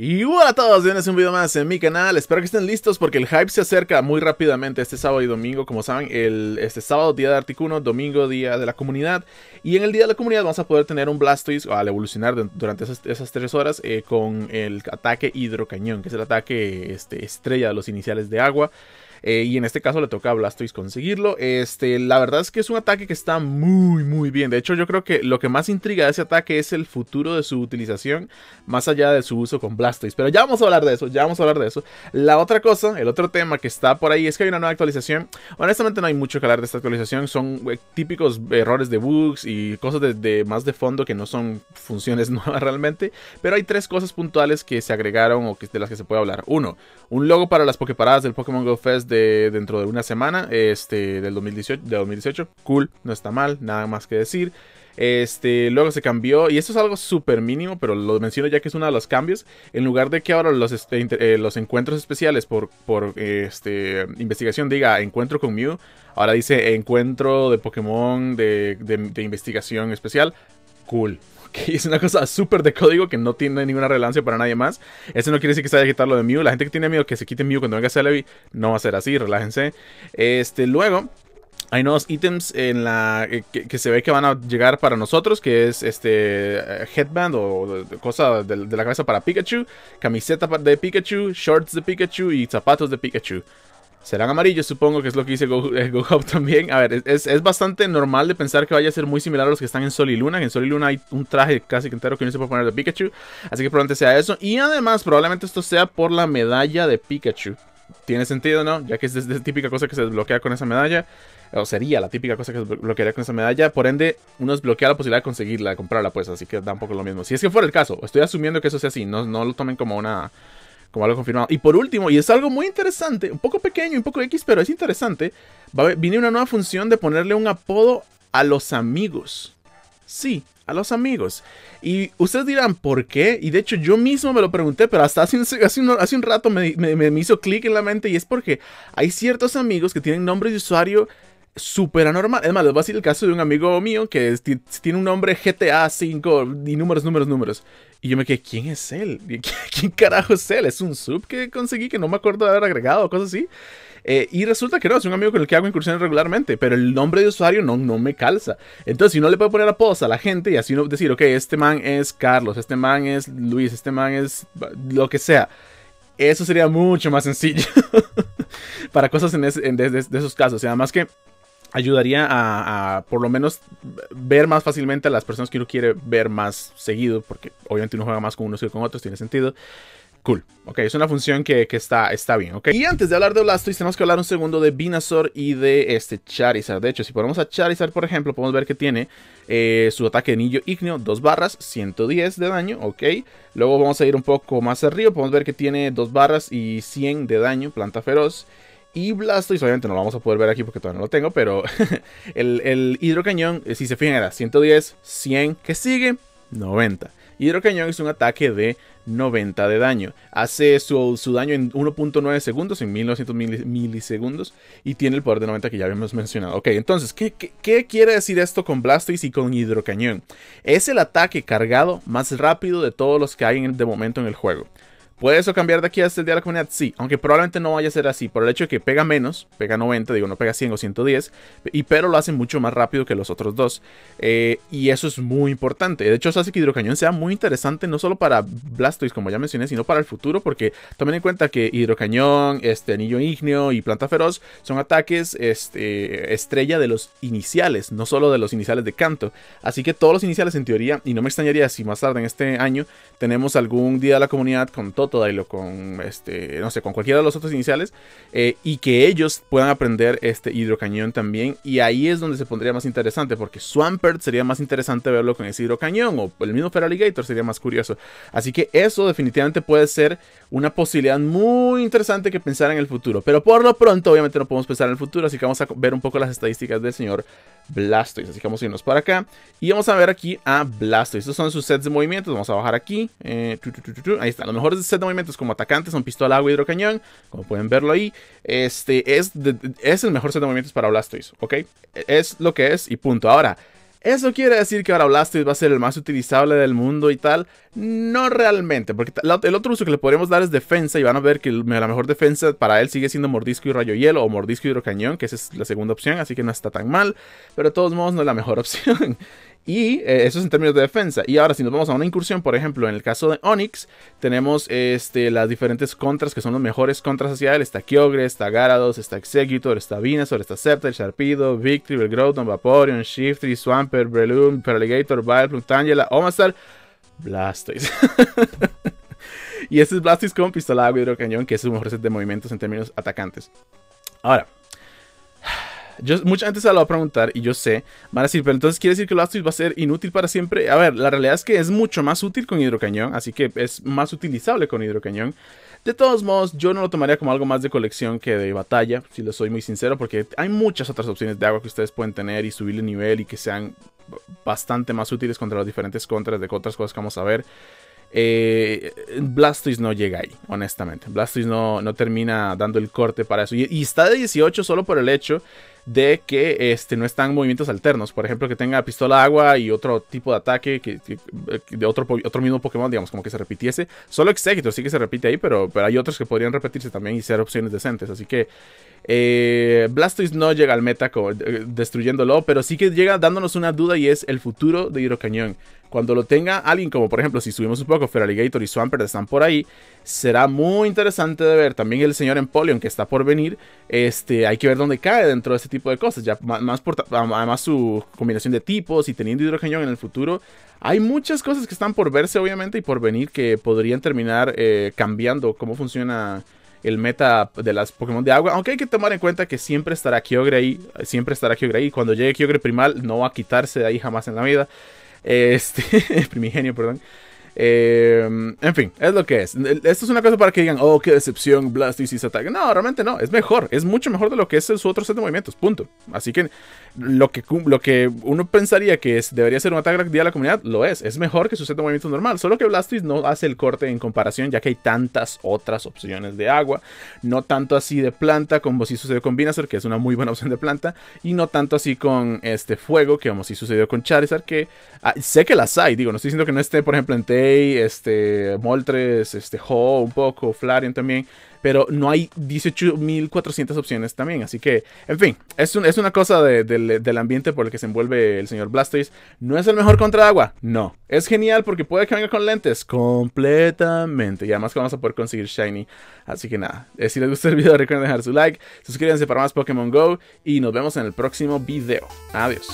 Y hola a todos, bienvenidos a un video más en mi canal, espero que estén listos porque el hype se acerca muy rápidamente este sábado y domingo, como saben, el, este sábado día de Articuno, domingo día de la comunidad, y en el día de la comunidad vamos a poder tener un Blastoise al evolucionar durante esas, tres horas eh, con el ataque hidrocañón, que es el ataque este, estrella de los iniciales de agua, eh, y en este caso le toca a Blastoise conseguirlo. Este, la verdad es que es un ataque que está muy, muy bien. De hecho, yo creo que lo que más intriga de ese ataque es el futuro de su utilización, más allá de su uso con Blastoise. Pero ya vamos a hablar de eso, ya vamos a hablar de eso. La otra cosa, el otro tema que está por ahí es que hay una nueva actualización. Honestamente, no hay mucho que hablar de esta actualización. Son eh, típicos errores de bugs y cosas de, más de fondo que no son funciones nuevas realmente. Pero hay tres cosas puntuales que se agregaron o que, de las que se puede hablar. Uno, un logo para las Poképaradas del Pokémon Go Fest dentro de una semana, este, del 2018, de 2018. Cool, no está mal, nada más que decir. Este, luego se cambió, y esto es algo súper mínimo, pero lo menciono ya que es uno de los cambios. En lugar de que ahora los, este, eh, los encuentros especiales por, por este, investigación diga encuentro con Mew, ahora dice encuentro de Pokémon de investigación especial. Cool, que Es una cosa súper de código que no tiene ninguna relevancia para nadie más. Eso no quiere decir que se vaya a quitar lo de Mew. La gente que tiene miedo que se quite Mew cuando venga Celebi, no va a ser así, relájense. Este, luego... Hay nuevos ítems en la eh, que, se ve que van a llegar para nosotros, que es este eh, headband o cosa de la cabeza para Pikachu, camiseta de Pikachu, shorts de Pikachu y zapatos de Pikachu. Serán amarillos, supongo que es lo que dice Go, eh, también. A ver, es, bastante normal de pensar que vaya a ser muy similar a los que están en Sol y Luna. En Sol y Luna hay un traje casi entero que no se puede poner de Pikachu. Así que probablemente sea eso. Y además, probablemente esto sea por la medalla de Pikachu. Tiene sentido, ¿no? Ya que es, la típica cosa que se desbloquea con esa medalla. O sería la típica cosa que se bloquearía con esa medalla. Por ende, uno desbloquea la posibilidad de conseguirla, de comprarla, pues. Así que tampoco poco lo mismo. Si es que fuera el caso, estoy asumiendo que eso sea así. No, no lo tomen como una como algo confirmado. Y por último, y es algo muy interesante, un poco pequeño, un poco X, pero es interesante, viene una nueva función de ponerle un apodo a los amigos. Sí, a los amigos. Y ustedes dirán, ¿por qué? Y de hecho yo mismo me lo pregunté, pero hasta hace un, rato me, me, hizo clic en la mente y es porque hay ciertos amigos que tienen nombres de usuario súper anormal. Es más, les voy a decir el caso de un amigo mío que tiene un nombre GTA 5 y números, números, números. Y yo me quedé, ¿quién es él? ¿Quién carajo es él? ¿Es un sub que conseguí que no me acuerdo de haber agregado o cosas así? Eh, y resulta que no, es un amigo con el que hago incursiones regularmente, pero el nombre de usuario no, no me calza. Entonces, si no le puedo poner apodos a la gente y así no decir, ok, este man es Carlos, este man es Luis, este man es lo que sea, eso sería mucho más sencillo para cosas en de, esos casos. Y además que ayudaría a, por lo menos ver más fácilmente a las personas que uno quiere ver más seguido, porque obviamente uno juega más con unos que con otros, tiene sentido. Cool, ok, es una función que, está, está bien, ok. Y antes de hablar de Blastoise, tenemos que hablar un segundo de Binazor y de este Charizard. De hecho, si ponemos a Charizard, por ejemplo, podemos ver que tiene eh, su ataque de anillo ígneo, dos barras, 110 de daño, ok. Luego vamos a ir un poco más arriba, podemos ver que tiene dos barras y 100 de daño, planta feroz. Y Blastoise, obviamente no lo vamos a poder ver aquí porque todavía no lo tengo, pero el, hidrocañón, eh, si se fijan, era 110, 100, que sigue 90. Hidrocañón es un ataque de 90 de daño. Hace su, daño en 1.9 segundos, en 1900 milisegundos, y tiene el poder de 90 que ya habíamos mencionado. Ok, entonces, ¿qué, quiere decir esto con Blastoise y con Hidrocañón? Es el ataque cargado más rápido de todos los que hay en, de momento en el juego. ¿Puede eso cambiar de aquí hasta el día de la comunidad? Sí, aunque probablemente no vaya a ser así por el hecho de que pega menos, pega 90, digo, no pega 100 o 110, y, pero lo hace mucho más rápido que los otros dos. Eh, y eso es muy importante. De hecho, eso hace que Hidrocañón sea muy interesante, no solo para Blastoise, como ya mencioné, sino para el futuro, porque tomen en cuenta que Hidrocañón, este, Anillo Igneo y Planta Feroz son ataques este, estrella de los iniciales, no solo de los iniciales de canto. Así que todos los iniciales, en teoría, y no me extrañaría si más tarde en este año tenemos algún día de la comunidad con todo Totodile lo con, este, no sé, con cualquiera de los otros iniciales, eh, y que ellos puedan aprender este hidrocañón también, y ahí es donde se pondría más interesante, porque Swampert sería más interesante verlo con ese hidrocañón, o el mismo Feraligator sería más curioso. Así que eso definitivamente puede ser una posibilidad muy interesante que pensar en el futuro, pero por lo pronto obviamente no podemos pensar en el futuro, así que vamos a ver un poco las estadísticas del señor Blastoise, así que vamos a irnos para acá, y vamos a ver aquí a Blastoise, estos son sus sets de movimientos, vamos a bajar aquí, eh, lo ahí está, los mejores de movimientos como atacantes son pistola, agua, y hidrocañón, como pueden verlo ahí. Este es, es el mejor set de movimientos para Blastoise, ¿ok? Es lo que es y punto. Ahora, ¿Eso quiere decir que ahora Blastoise va a ser el más utilizable del mundo y tal? No realmente, porque el otro uso que le podríamos dar es defensa y van a ver que la mejor defensa para él sigue siendo mordisco y rayo hielo o mordisco y hidrocañón, que es la segunda opción, así que no está tan mal, pero de todos modos no es la mejor opción. Y eh, eso es en términos de defensa. Y ahora, si nos vamos a una incursión, por ejemplo, en el caso de Onix tenemos este, las diferentes contras que son los mejores contras hacia él. Está Kyogre, está Garados, está Executor, está Venusaur, está Scepter, Sharpido, Victory, Belgrodon, Vaporeon, Shiftry, Swamper, Breloom, Paraligator, Vileplume, Tangela, Omastar, Blastoise. y este es Blastoise con pistola de hidrocañón, que es su mejor set de movimientos en términos atacantes. Ahora, mucha gente se lo va a preguntar y yo sé, van a decir, pero entonces quiere decir que el Blastoise va a ser inútil para siempre. A ver, la realidad es que es mucho más útil con hidrocañón, así que es más utilizable con hidrocañón. De todos modos, yo no lo tomaría como algo más de colección que de batalla, si lo soy muy sincero, porque hay muchas otras opciones de agua que ustedes pueden tener y subirle nivel y que sean bastante más útiles contra los diferentes contras de otras cosas que vamos a ver. Eh, Blastoise no llega ahí, honestamente. Blastoise no, no termina dando el corte para eso. Y, está de 18 solo por el hecho de que este, no están movimientos alternos. Por ejemplo, que tenga pistola agua y otro tipo de ataque que, eh, de otro, otro mismo Pokémon, digamos, como que se repitiese. Solo Executor sí que se repite ahí, pero, pero hay otros que podrían repetirse también y ser opciones decentes. Así que eh, Blastoise no llega al meta eh, destruyéndolo, pero sí que llega dándonos una duda y es el futuro de Hidrocañón. Cuando lo tenga alguien como, por ejemplo, si subimos un poco, Feraligator y Swampert están por ahí, será muy interesante de ver. También el señor Empoleon que está por venir, este, hay que ver dónde cae dentro de este tipo de cosas. Ya más además su combinación de tipos y teniendo Hidrocañón en el futuro, hay muchas cosas que están por verse, obviamente, y por venir que podrían terminar eh, cambiando cómo funciona el meta de las Pokémon de agua. Aunque hay que tomar en cuenta que siempre estará Kyogre ahí. Siempre estará Kyogre ahí. Cuando llegue Kyogre primal, no va a quitarse de ahí jamás en la vida. Este, primigenio, perdón. Em, en fin, es lo que es. Esto es una cosa para que digan, oh, qué decepción, Blastoise ataque. No, realmente no, es mejor, es mucho mejor de lo que es su otro set de movimientos, punto. Así que lo que, lo que uno pensaría que es, debería ser un ataque de a la comunidad, lo es. Es mejor que su set de movimientos normal, solo que Blastis no hace el corte en comparación, ya que hay tantas otras opciones de agua. No tanto así de planta, como si sucedió con Binazar, que es una muy buena opción de planta, y no tanto así con este fuego, que como si sucedió con Charizard, que ah, sé que las hay, digo, no estoy diciendo que no esté, por ejemplo, en T este, Moltres, este, Ho, un poco, Flareon también. Pero no hay 18.400 opciones también. Así que, en fin, es, una cosa del ambiente por el que se envuelve el señor Blastoise. ¿No es el mejor contra agua? No. Es genial porque puede que venga con lentes. Completamente. Y además que vamos a poder conseguir Shiny. Así que nada. Eh, si les gustó el video, recuerden dejar su like. Suscríbanse para más Pokémon Go. Y nos vemos en el próximo video. Adiós.